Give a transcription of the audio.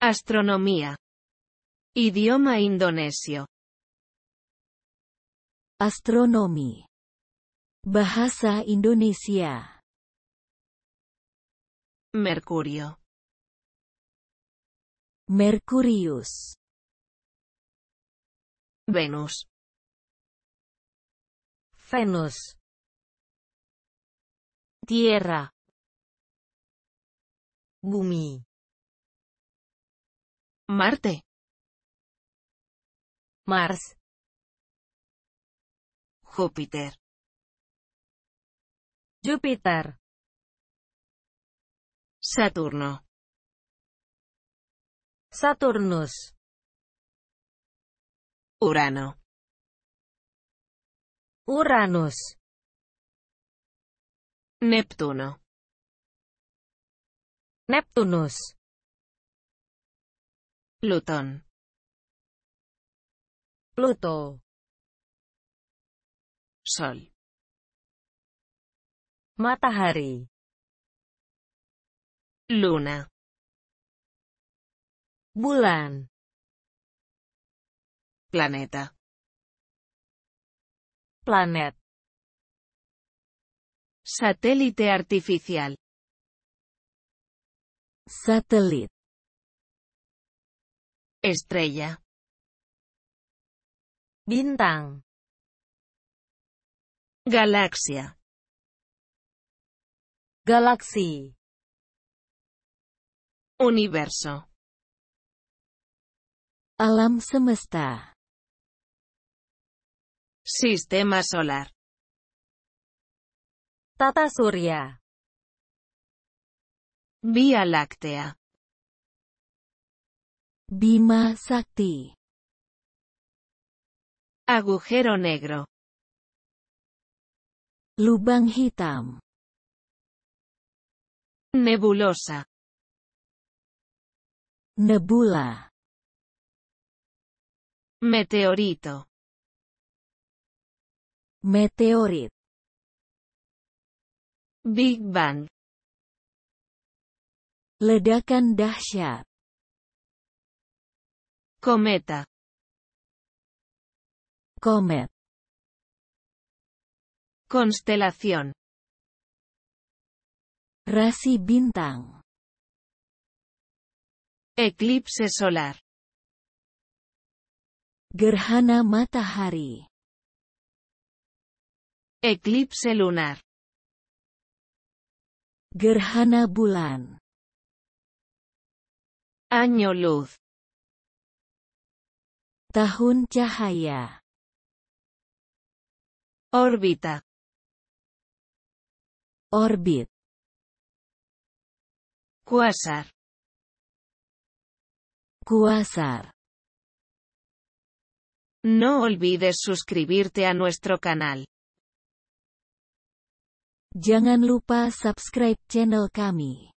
Astronomía. Idioma indonesio. Astronomi. Bahasa Indonesia. Mercurio. Mercurius. Venus. Venus. Tierra. Bumi. Marte. Mars. Júpiter. Júpiter. Saturno. Saturnus. Urano. Uranus. Neptuno. Neptunus. Plutón. Pluto. Sol. Matahari. Luna. Bulan. Planeta. Planet. Satélite artificial. Satélite. Estrella. Bintang. Galaxia. Galaxy. Universo. Alam semesta. Sistema solar. Tata Surya. Vía Láctea. Bima Sakti. Agujero negro. Lubang hitam. Nebulosa. Nebula. Meteorito. Meteorit. Big Bang. Ledakan dahsyat. Cometa. Comet. Constelación. Rasi bintang. Eclipse solar. Gerhana matahari. Eclipse lunar. Gerhana bulan. Año luz. Tahun cahaya. Órbita. Orbit. Kuasar. Kuasar. No olvides suscribirte a nuestro canal. Jangan lupa subscribe channel kami.